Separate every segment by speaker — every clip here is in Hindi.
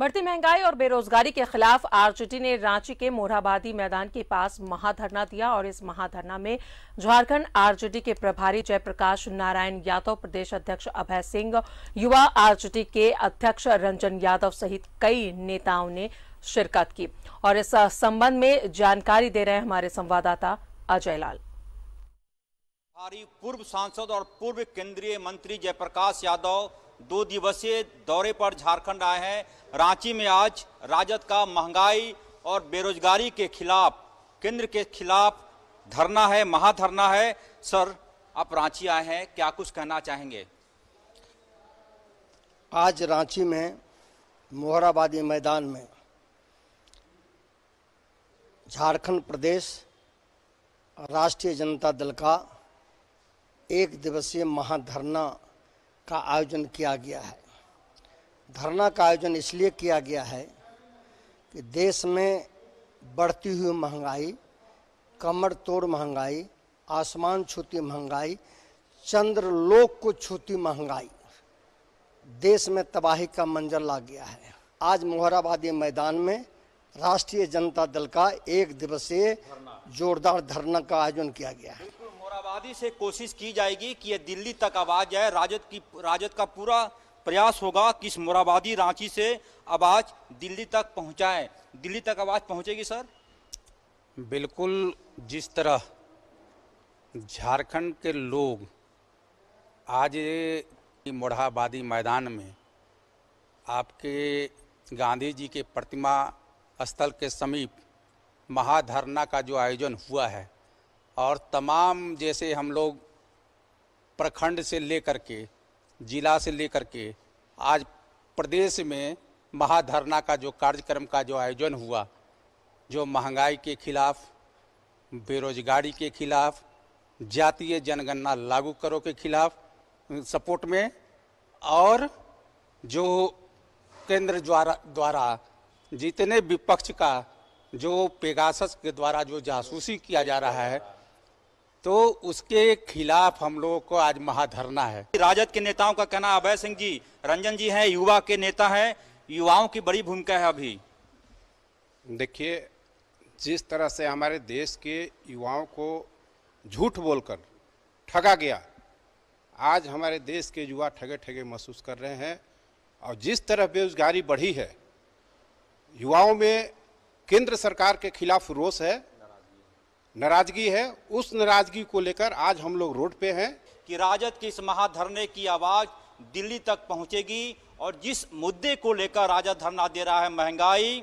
Speaker 1: बढ़ती महंगाई और बेरोजगारी के खिलाफ आरजेडी ने रांची के मोराबादी मैदान के पास महाधरना दिया और इस महाधरना में झारखंड आरजेडी के प्रभारी जयप्रकाश नारायण यादव प्रदेश अध्यक्ष अभय सिंह युवा आरजेडी के अध्यक्ष रंजन यादव सहित कई नेताओं ने शिरकत की और इस संबंध में जानकारी दे रहे हैं हमारे संवाददाता अजय लाल
Speaker 2: पूर्व सांसद और पूर्व केंद्रीय मंत्री जयप्रकाश यादव दो दिवसीय दौरे पर झारखंड आए हैं रांची में आज राजद का महंगाई और बेरोजगारी के खिलाफ केंद्र के खिलाफ धरना है महाधरना है सर आप रांची आए हैं क्या कुछ कहना चाहेंगे
Speaker 3: आज रांची में मोहराबादी मैदान में झारखंड प्रदेश राष्ट्रीय जनता दल का एक दिवसीय महाधरना का आयोजन किया गया है धरना का आयोजन इसलिए किया गया है कि देश में बढ़ती हुई महंगाई कमर तोड़ महंगाई आसमान छूती महंगाई लोक को छूती महंगाई देश में तबाही का मंजर ला गया है आज मोहराबादी मैदान में राष्ट्रीय जनता दल का एक दिवसीय जोरदार धरना का आयोजन किया गया है
Speaker 2: आबादी से कोशिश की जाएगी कि ये दिल्ली तक आवाज जाए राजद की राजद का पूरा प्रयास होगा कि इस मुराबादी रांची से आवाज दिल्ली तक पहुंचाए दिल्ली तक आवाज पहुंचेगी सर
Speaker 4: बिल्कुल जिस तरह झारखंड के लोग आज मोढ़ाबादी मैदान में आपके गांधी जी के प्रतिमा स्थल के समीप महाधरना का जो आयोजन हुआ है और तमाम जैसे हम लोग प्रखंड से लेकर के जिला से लेकर के आज प्रदेश में महाधरना का जो कार्यक्रम का जो आयोजन हुआ जो महंगाई के खिलाफ बेरोजगारी के खिलाफ जातीय जनगणना लागू करो के खिलाफ सपोर्ट में और जो केंद्र द्वारा द्वारा जितने विपक्ष का जो पेगासस के द्वारा जो जासूसी किया जा रहा है तो उसके खिलाफ हम लोगों को आज महाधरना है राजद के नेताओं का कहना अभय सिंह जी रंजन जी हैं युवा के नेता
Speaker 5: हैं युवाओं की बड़ी भूमिका है अभी देखिए जिस तरह से हमारे देश के युवाओं को झूठ बोलकर ठगा गया आज हमारे देश के युवा ठगे ठगे महसूस कर रहे हैं और जिस तरह बेरोजगारी बढ़ी है युवाओं में केंद्र सरकार के खिलाफ रोष है नाराजगी है उस नाराजगी को लेकर आज हम लोग रोड पे हैं
Speaker 2: कि राजद के इस महाधरने की आवाज़ दिल्ली तक पहुंचेगी और जिस मुद्दे को लेकर राजद धरना दे रहा है महंगाई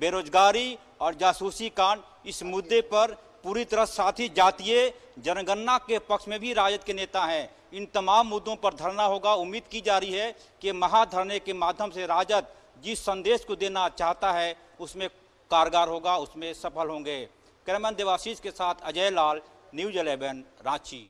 Speaker 2: बेरोजगारी और जासूसी कांड इस मुद्दे पर पूरी तरह साथ ही जातीय जनगणना के पक्ष में भी राजद के नेता हैं इन तमाम मुद्दों पर धरना होगा उम्मीद की जा रही है कि महाधरने के माध्यम से राजद जिस संदेश को देना चाहता है उसमें कारगर होगा उसमें सफल होंगे क्रमन देवाशीष के साथ अजय लाल न्यूज 11 रांची